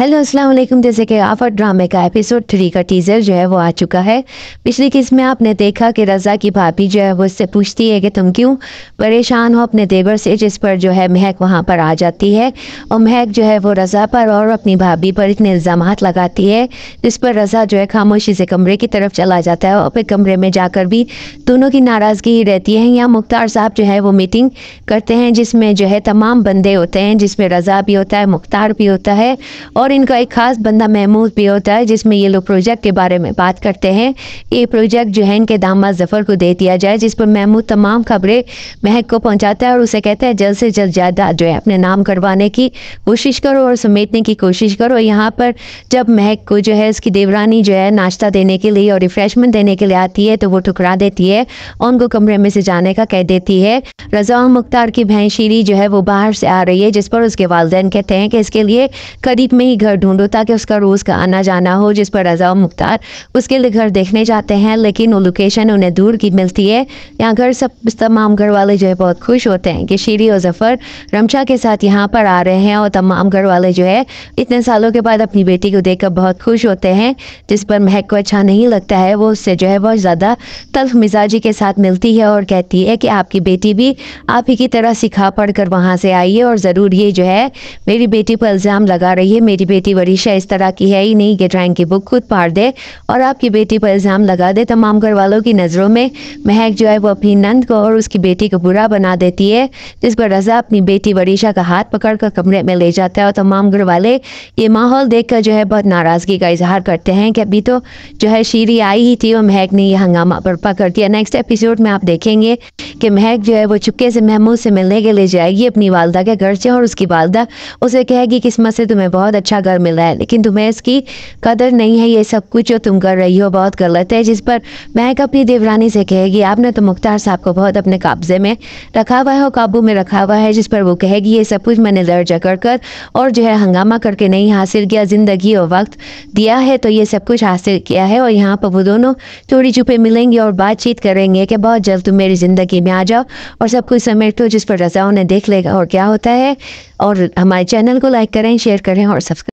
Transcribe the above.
hello अस्सलाम वालेकुम जैसे कि आफत ड्रामे का एपिसोड थ्री का टीज़र जो है वो आ चुका है पिछली किस्त में आपने देखा कि रज़ा की भाभी जो है वो उससे पूछती है कि तुम क्यों परेशान हो अपने देवर से जिस पर जो है महक वहाँ पर आ जाती है और महक जो है वो रज़ा पर और अपनी भाभी पर इतने इल्ज़ाम लगाती है जिस पर रज़ा जो है खामोशी से कमरे की तरफ चला जाता है और फिर कमरे में जाकर भी दोनों की नाराज़गी ही रहती है यहाँ मुख्तार साहब जो है वो मीटिंग करते हैं जिसमें जो है तमाम बंदे होते हैं जिसमें रज़ा भी होता है मुख्तार भी होता है और और इनका एक खास बंदा महमूद भी होता है जिसमें ये लोग प्रोजेक्ट के बारे में बात करते हैं ये प्रोजेक्ट जो है इनके दामा जफर को दे दिया जाए जिस पर महमूद तमाम खबरें महक को पहुंचाता है और उसे कहता है जल्द से जल्द ज्यादा जो है अपने नाम करवाने की कोशिश करो और समेटने की कोशिश करो यहाँ पर जब महक को जो है उसकी देवरानी जो है नाश्ता देने के लिए और रिफ्रेशमेंट देने के लिए आती है तो वो ठुकरा देती है और उनको कमरे में से जाने का कह देती है रजा मुख्तार की भैंशीरी जो है वो बाहर से आ रही है जिस पर उसके वालदेन कहते हैं कि इसके लिए करीब में ही ही घर ढूंढो ताकि उसका रोज़ का आना जाना हो जिस पर रजा मुख्तार उसके लिए घर देखने जाते हैं लेकिन वो लोकेशन उन्हें दूर की मिलती है यहाँ घर सब तमाम घर वाले जो है बहुत खुश होते हैं कि शीरी और ज़फ़र रमशा के साथ यहाँ पर आ रहे हैं और तमाम घर वाले जो है इतने सालों के बाद अपनी बेटी को देख बहुत खुश होते हैं जिस पर महक को अच्छा नहीं लगता है वो उससे जो है बहुत ज़्यादा तल्फ मिजाजी के साथ मिलती है और कहती है कि आपकी बेटी भी आप ही की तरह सिखा पढ़ कर वहां से आई है और ज़रूर ये जो है मेरी बेटी पर इल्ज़ाम लगा रही है मेरी बेटी वरीशा इस तरह की है ही नहीं कि ड्राइंग की बुक खुद पार दे और आपकी बेटी पर इल्ज़ाम लगा दे तमाम घर वालों की नज़रों में महक जो है वो अपनी नंद को और उसकी बेटी को बुरा बना देती है जिस पर रज़ा अपनी बेटी वरीशा का हाथ पकड़ कर कमरे में ले जाता है और तमाम घर वाले ये माहौल देख कर जो है बहुत नाराज़गी का इजहार करते हैं कि अभी तो जो है शीरी आई ही थी और महक ने यह हंगामा बर्पा कर दिया नेक्स्ट एपिसोड में आप देखेंगे कि महक जो है वो चुपके से महमूद से मिलने के लिए जाएगी अपनी वालदा के घर से और उसकी वालदा उसे कहेगी किस्मत से तुम्हें बहुत अच्छा घर मिला है लेकिन तुम्हें इसकी कदर नहीं है ये सब कुछ जो तुम कर रही हो बहुत गलत है जिस पर महक अपनी देवरानी से कहेगी आपने तो मुख्तार साहब को बहुत अपने कब्जे में रखा हुआ है और काबू में रखा हुआ है जिस पर वो कहेगी ये सब कुछ मैंने लड़ जकड़ कर और जो है हंगामा करके नहीं हासिल किया ज़िंदगी और वक्त दिया है तो ये सब कुछ हासिल किया है और यहाँ पर वो दोनों चोरी छुपे मिलेंगे और बातचीत करेंगे कि बहुत जल्द तुम मेरी ज़िंदगी में आ जाओ और सब कुछ समेट दो जिस पर रजाओं ने देख लेगा और क्या होता है और हमारे चैनल को लाइक करें शेयर करें और सब